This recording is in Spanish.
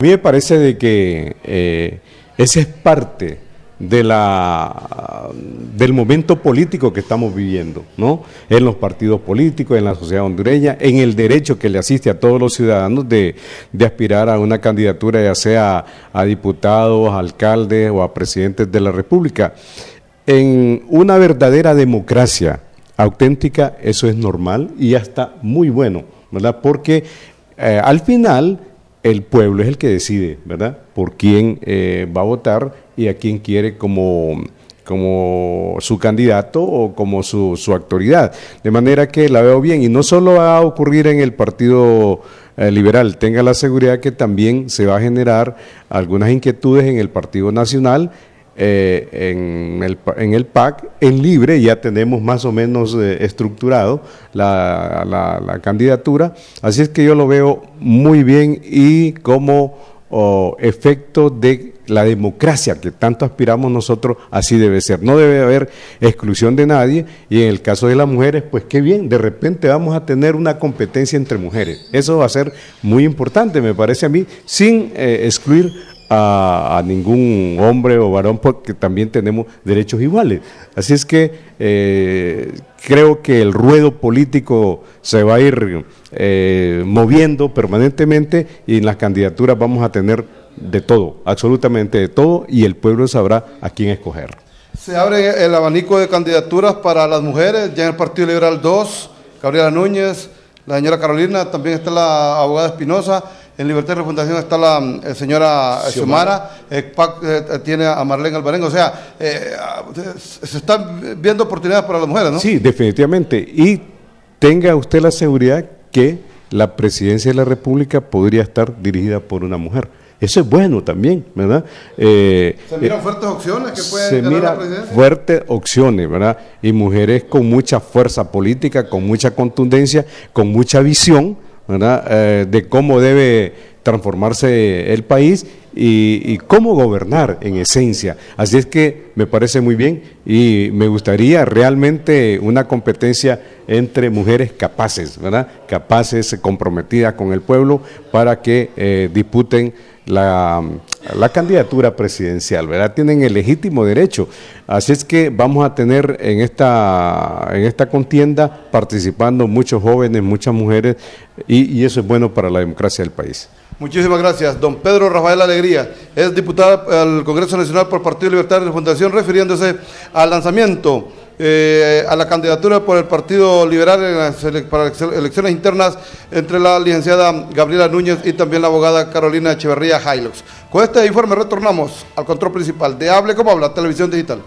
A mí me parece de que esa eh, ese es parte de la, del momento político que estamos viviendo, ¿no? En los partidos políticos, en la sociedad hondureña, en el derecho que le asiste a todos los ciudadanos de, aspirar a una candidatura, ya sea a diputados, alcaldes o a presidentes de la República. En una verdadera democracia auténtica, eso es normal y hasta muy bueno, ¿verdad? Porque eh, al final el pueblo es el que decide, ¿verdad? Por quién eh, va a votar y a quién quiere como, como su candidato o como su, su, autoridad. De manera que la veo bien y no solo va a ocurrir en el Partido eh, Liberal, tenga la seguridad que también se va a generar algunas inquietudes en el Partido Nacional eh, en, el, en, el, PAC, en libre ya tenemos más o menos eh, estructurado la, la, candidatura, así es que yo lo veo muy bien y como efecto de la democracia que tanto aspiramos nosotros, así debe ser. No debe haber exclusión de nadie y en el caso de las mujeres, pues qué bien, de repente vamos a tener una competencia entre mujeres. Eso va a ser muy importante, me parece a mí, sin eh, excluir a, ningún hombre o varón porque también tenemos derechos iguales. Así es que eh, creo que el ruedo político se va a ir eh, moviendo permanentemente y en las candidaturas vamos a tener de todo, absolutamente de todo y el pueblo sabrá a quién escoger. Se abre el abanico de candidaturas para las mujeres, ya en el Partido Liberal 2, Gabriela Núñez, la señora Carolina, también está la abogada Espinosa. En Libertad y Refundación está la mm, eh, señora eh, Xiomara, eh, tiene a Marlene Albarengo, o sea, ah, se están viendo oportunidades para las mujeres, ¿no? Sí, definitivamente. Y tenga usted la seguridad que la presidencia de la República podría estar dirigida por una mujer. Eso es bueno también, ¿verdad? se miran fuertes opciones que pueden se fuertes opciones, ¿verdad? Y mujeres con mucha fuerza política, con mucha contundencia, con mucha visión ¿verdad? Eh, de cómo debe transformarse el país y, cómo gobernar en esencia. Así es que me parece muy bien y me gustaría realmente una competencia entre mujeres capaces, ¿verdad? Capaces, comprometidas con el pueblo para que eh, disputen la, candidatura presidencial, ¿verdad? Tienen el legítimo derecho. Así es que vamos a tener en esta, en esta contienda participando muchos jóvenes, muchas mujeres, y eso es bueno para la democracia del país. Muchísimas gracias. Don Pedro Rafael Alegría es diputado al Congreso Nacional por Partido Libertad de Fundación, refiriéndose al lanzamiento eh, a la candidatura por el Partido Liberal en las elecciones internas entre la licenciada Gabriela Núñez y también la abogada Carolina Echeverría Hailux. Con este informe retornamos al control principal de Hable como Habla, Televisión Digital.